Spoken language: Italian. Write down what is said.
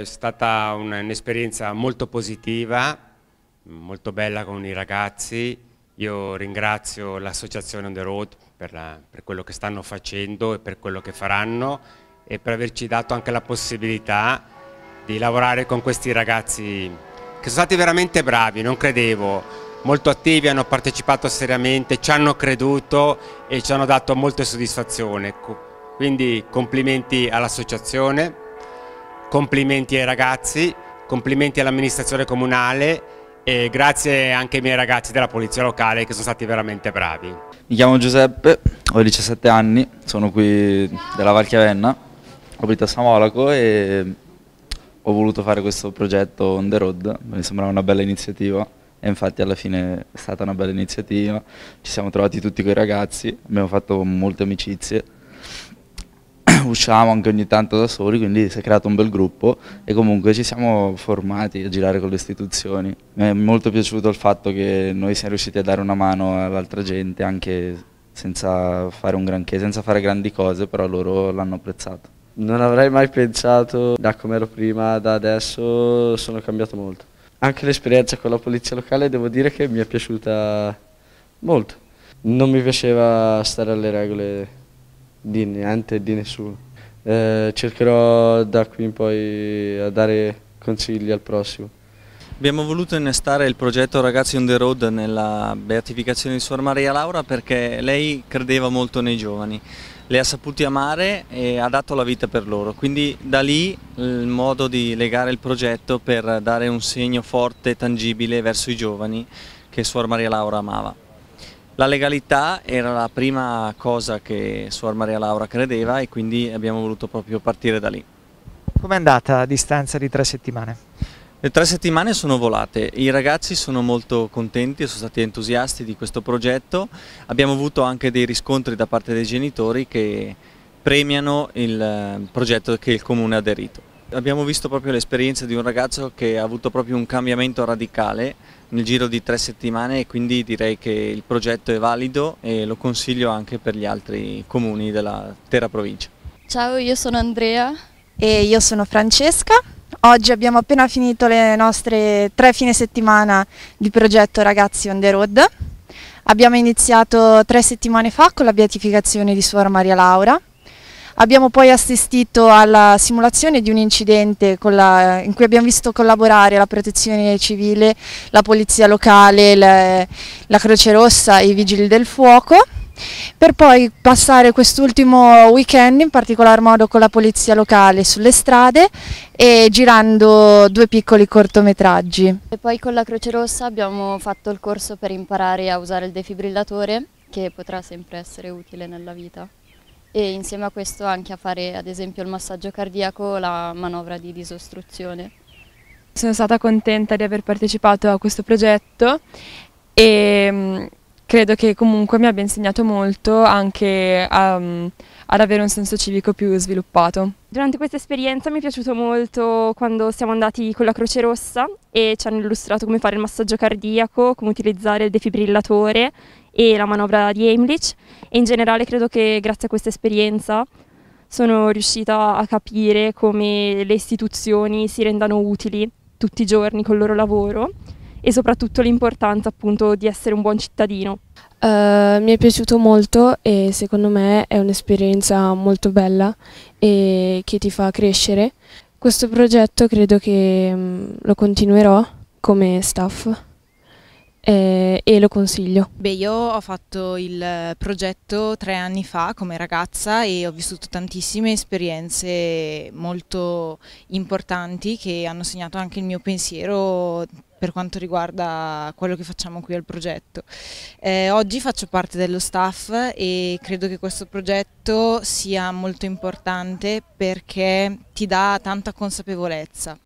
è stata un'esperienza molto positiva, molto bella con i ragazzi. Io ringrazio l'associazione On The Road per, la, per quello che stanno facendo e per quello che faranno e per averci dato anche la possibilità di lavorare con questi ragazzi che sono stati veramente bravi, non credevo molto attivi, hanno partecipato seriamente, ci hanno creduto e ci hanno dato molta soddisfazione. Quindi complimenti all'associazione Complimenti ai ragazzi, complimenti all'amministrazione comunale e grazie anche ai miei ragazzi della polizia locale che sono stati veramente bravi. Mi chiamo Giuseppe, ho 17 anni, sono qui della Val Chiavenna, abito a Samolaco e ho voluto fare questo progetto on the road, mi sembrava una bella iniziativa e infatti alla fine è stata una bella iniziativa, ci siamo trovati tutti con i ragazzi, abbiamo fatto molte amicizie usciamo anche ogni tanto da soli, quindi si è creato un bel gruppo e comunque ci siamo formati a girare con le istituzioni. Mi è molto piaciuto il fatto che noi siamo riusciti a dare una mano all'altra gente anche senza fare un granché, senza fare grandi cose, però loro l'hanno apprezzato. Non avrei mai pensato da come ero prima, da adesso sono cambiato molto. Anche l'esperienza con la polizia locale devo dire che mi è piaciuta molto. Non mi piaceva stare alle regole di niente, di nessuno. Eh, cercherò da qui in poi a dare consigli al prossimo. Abbiamo voluto innestare il progetto Ragazzi on the Road nella beatificazione di Suor Maria Laura perché lei credeva molto nei giovani, li ha saputi amare e ha dato la vita per loro, quindi da lì il modo di legare il progetto per dare un segno forte e tangibile verso i giovani che Suor Maria Laura amava. La legalità era la prima cosa che Suor Maria Laura credeva e quindi abbiamo voluto proprio partire da lì. Com'è andata a distanza di tre settimane? Le tre settimane sono volate, i ragazzi sono molto contenti e sono stati entusiasti di questo progetto, abbiamo avuto anche dei riscontri da parte dei genitori che premiano il eh, progetto che il comune ha aderito. Abbiamo visto proprio l'esperienza di un ragazzo che ha avuto proprio un cambiamento radicale nel giro di tre settimane e quindi direi che il progetto è valido e lo consiglio anche per gli altri comuni della terra provincia. Ciao, io sono Andrea. E io sono Francesca. Oggi abbiamo appena finito le nostre tre fine settimana di progetto Ragazzi on the road. Abbiamo iniziato tre settimane fa con la beatificazione di Suor Maria Laura Abbiamo poi assistito alla simulazione di un incidente la, in cui abbiamo visto collaborare la protezione civile, la polizia locale, la, la Croce Rossa e i Vigili del Fuoco per poi passare quest'ultimo weekend in particolar modo con la polizia locale sulle strade e girando due piccoli cortometraggi. E poi con la Croce Rossa abbiamo fatto il corso per imparare a usare il defibrillatore che potrà sempre essere utile nella vita e insieme a questo anche a fare ad esempio il massaggio cardiaco, la manovra di disostruzione. Sono stata contenta di aver partecipato a questo progetto e mm, credo che comunque mi abbia insegnato molto anche a, ehm, ad avere un senso civico più sviluppato. Durante questa esperienza mi è piaciuto molto quando siamo andati con la Croce Rossa e ci hanno illustrato come fare il massaggio cardiaco, come utilizzare il defibrillatore e la manovra di Heimlich e in generale credo che grazie a questa esperienza sono riuscita a capire come le istituzioni si rendano utili tutti i giorni col loro lavoro e soprattutto l'importanza appunto di essere un buon cittadino. Uh, mi è piaciuto molto e secondo me è un'esperienza molto bella e che ti fa crescere. Questo progetto credo che mm, lo continuerò come staff eh, e lo consiglio? Beh, io ho fatto il progetto tre anni fa come ragazza e ho vissuto tantissime esperienze molto importanti che hanno segnato anche il mio pensiero per quanto riguarda quello che facciamo qui al progetto. Eh, oggi faccio parte dello staff e credo che questo progetto sia molto importante perché ti dà tanta consapevolezza.